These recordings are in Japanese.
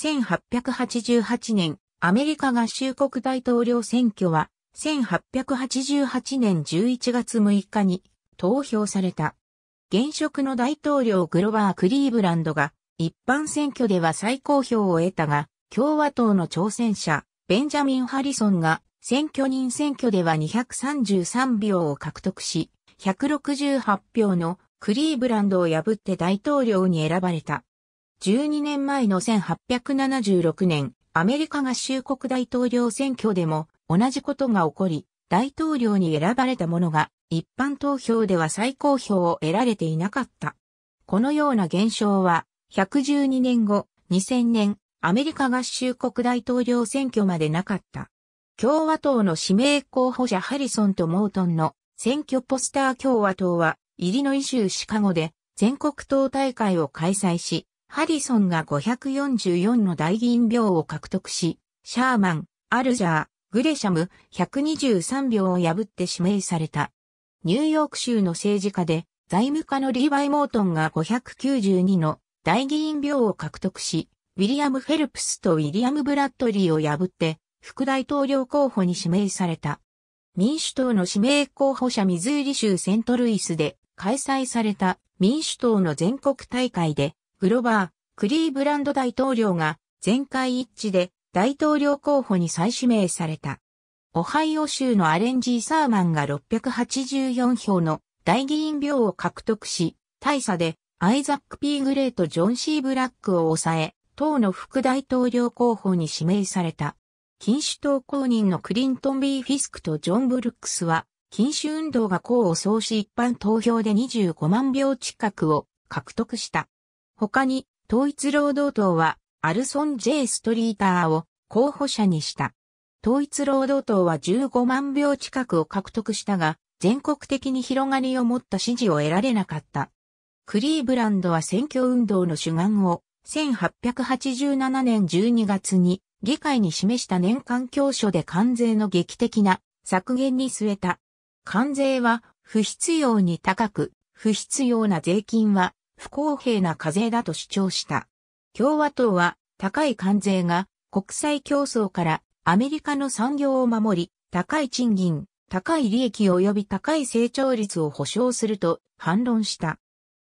1888年、アメリカ合衆国大統領選挙は、1888年11月6日に投票された。現職の大統領グロバー・クリーブランドが、一般選挙では最高票を得たが、共和党の挑戦者、ベンジャミン・ハリソンが、選挙人選挙では233票を獲得し、168票のクリーブランドを破って大統領に選ばれた。12年前の1876年、アメリカ合衆国大統領選挙でも同じことが起こり、大統領に選ばれた者が一般投票では最高票を得られていなかった。このような現象は、112年後、2000年、アメリカ合衆国大統領選挙までなかった。共和党の指名候補者ハリソンとモートンの選挙ポスター共和党は、イリノイ州シカゴで全国党大会を開催し、ハリソンが544の大銀秒を獲得し、シャーマン、アルジャー、グレシャム123秒を破って指名された。ニューヨーク州の政治家で財務課のリーバイ・モートンが592の大議員票を獲得し、ウィリアム・フェルプスとウィリアム・ブラッドリーを破って副大統領候補に指名された。民主党の指名候補者ミズーリ州セントルイスで開催された民主党の全国大会でグロバー、クリーブランド大統領が全会一致で大統領候補に再指名された。オハイオ州のアレンジー・サーマンが684票の大議員票を獲得し、大差でアイザック・ピー・グレーとジョン・シー・ブラックを抑え、党の副大統領候補に指名された。禁酒党公認のクリントン・ B・ フィスクとジョン・ブルックスは、禁酒運動が功を奏し一般投票で25万票近くを獲得した。他に、統一労働党は、アルソン・ J・ ストリーターを候補者にした。統一労働党は15万票近くを獲得したが、全国的に広がりを持った支持を得られなかった。クリーブランドは選挙運動の主眼を1887年12月に議会に示した年間教書で関税の劇的な削減に据えた。関税は不必要に高く、不必要な税金は不公平な課税だと主張した。共和党は高い関税が国際競争からアメリカの産業を守り、高い賃金、高い利益及び高い成長率を保障すると反論した。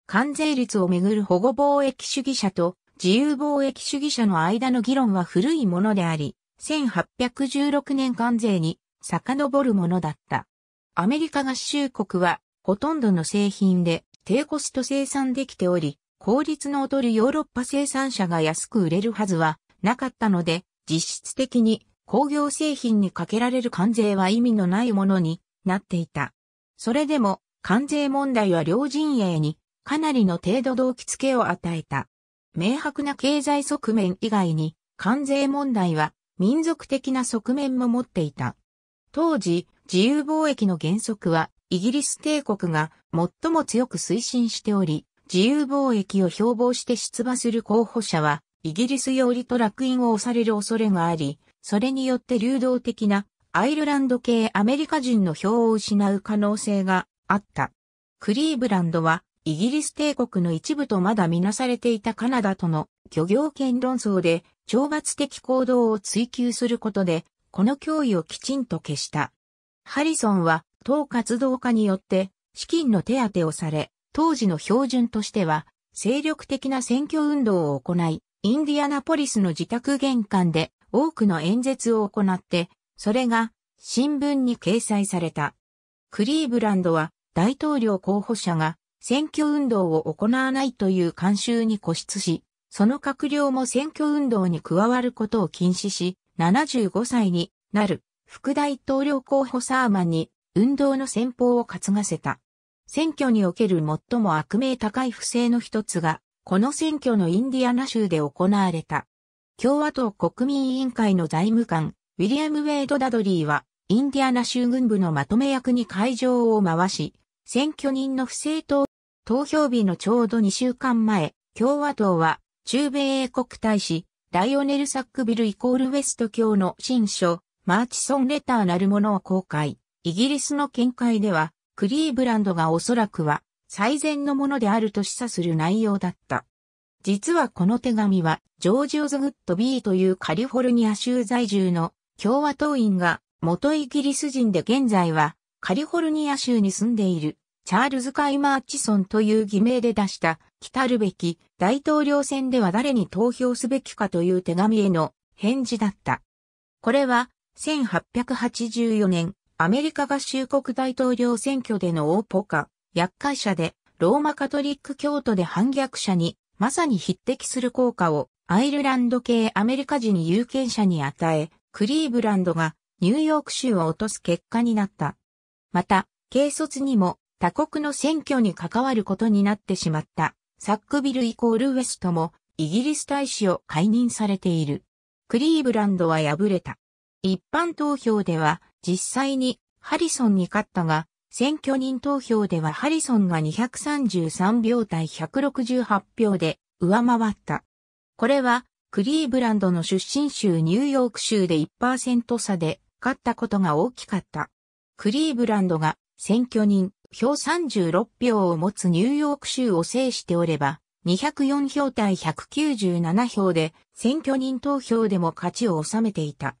関税率をめぐる保護貿易主義者と自由貿易主義者の間の議論は古いものであり、1816年関税に遡るものだった。アメリカ合衆国はほとんどの製品で低コスト生産できており、効率の劣るヨーロッパ生産者が安く売れるはずはなかったので、実質的に工業製品にかけられる関税は意味のないものになっていた。それでも関税問題は両陣営にかなりの程度動機付けを与えた。明白な経済側面以外に関税問題は民族的な側面も持っていた。当時、自由貿易の原則はイギリス帝国が最も強く推進しており、自由貿易を標榜して出馬する候補者は、イギリスよりと落印を押される恐れがあり、それによって流動的なアイルランド系アメリカ人の票を失う可能性があった。クリーブランドはイギリス帝国の一部とまだ見なされていたカナダとの漁業権論争で懲罰的行動を追求することで、この脅威をきちんと消した。ハリソンは党活動家によって資金の手当てをされ、当時の標準としては、精力的な選挙運動を行い、インディアナポリスの自宅玄関で多くの演説を行って、それが新聞に掲載された。クリーブランドは大統領候補者が選挙運動を行わないという慣習に固執し、その閣僚も選挙運動に加わることを禁止し、75歳になる副大統領候補サーマンに運動の先方を担がせた。選挙における最も悪名高い不正の一つが、この選挙のインディアナ州で行われた。共和党国民委員会の財務官、ウィリアム・ウェイド・ダドリーは、インディアナ州軍部のまとめ役に会場を回し、選挙人の不正投票日のちょうど2週間前、共和党は、中米英国大使、ライオネル・サックビルイコールウェスト教の新書、マーチソン・レターなるものを公開。イギリスの見解では、クリーブランドがおそらくは最善のものであると示唆する内容だった。実はこの手紙は、ジョージ・オズ・グッド・ビーというカリフォルニア州在住の共和党員が元イギリス人で現在はカリフォルニア州に住んでいるチャールズ・カイマーチソンという偽名で出した来たるべき大統領選では誰に投票すべきかという手紙への返事だった。これは1884年アメリカ合衆国大統領選挙での大ポカ、厄介者で、ローマカトリック教徒で反逆者に、まさに匹敵する効果を、アイルランド系アメリカ人有権者に与え、クリーブランドがニューヨーク州を落とす結果になった。また、軽率にも他国の選挙に関わることになってしまった、サックビルイコールウェストもイギリス大使を解任されている。クリーブランドは敗れた。一般投票では実際にハリソンに勝ったが、選挙人投票ではハリソンが233票対168票で上回った。これは、クリーブランドの出身州ニューヨーク州で1%差で勝ったことが大きかった。クリーブランドが選挙人票36票を持つニューヨーク州を制しておれば、204票対197票で選挙人投票でも勝ちを収めていた。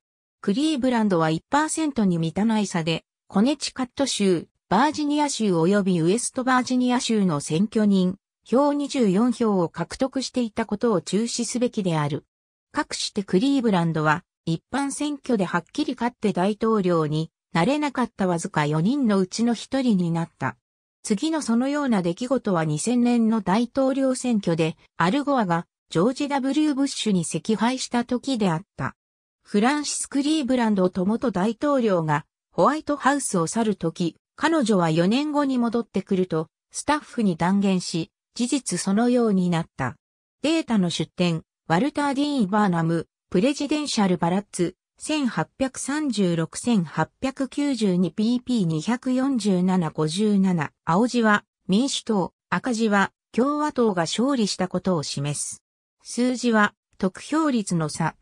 クリーブランドは1%に満たない差で、コネチカット州、バージニア州及びウエストバージニア州の選挙人、票24票を獲得していたことを中止すべきである。かくしてクリーブランドは、一般選挙ではっきり勝って大統領になれなかったわずか4人のうちの1人になった。次のそのような出来事は2000年の大統領選挙で、アルゴアがジョージ・ W・ ブッシュに惜敗した時であった。フランシス・クリーブランドと元大統領がホワイトハウスを去るとき、彼女は4年後に戻ってくると、スタッフに断言し、事実そのようになった。データの出典、ワルター・ディーン・バーナム、プレジデンシャル・バラッツ、1836-1892pp247-57 青字は民主党、赤字は共和党が勝利したことを示す。数字は得票率の差、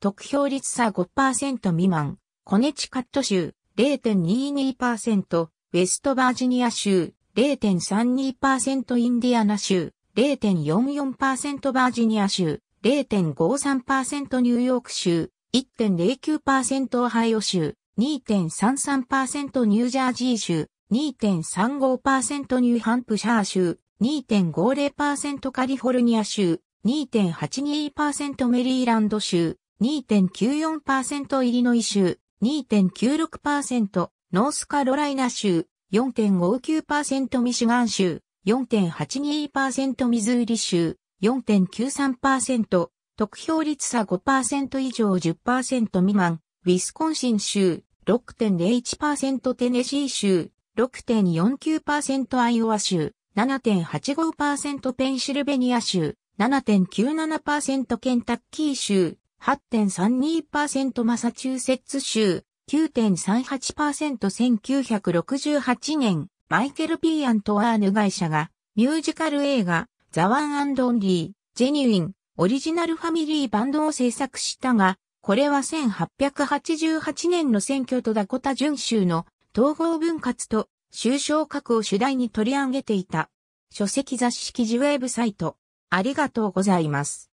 得票率差5%未満、コネチカット州0.22%、ウェストバージニア州0.32%インディアナ州0.44%バージニア州0.53%ニューヨーク州1.09%オハイオ州2.33%ニュージャージー州2.35%ニューハンプシャー州2.50%カリフォルニア州2.82%メリーランド州2.94%イリノイ州、2.96%ノースカロライナ州、4.59%ミシガン州、4.82%ミズーリ州、4.93%、得票率差5%以上10%未満、ウィスコンシン州、6.01%テネシー州、6.49%アイオワ州、7.85%ペンシルベニア州、7.97%ケンタッキー州、8.32%マサチューセッツ州、9.38%1968 年、マイケル・ピー・アントワーヌ会社が、ミュージカル映画、ザ・ワン・アンド・オンリー、ジェニュイン、オリジナルファミリーバンドを制作したが、これは1888年の選挙とダコタ準州の統合分割と収賞格を主題に取り上げていた。書籍雑誌記事ウェブサイト。ありがとうございます。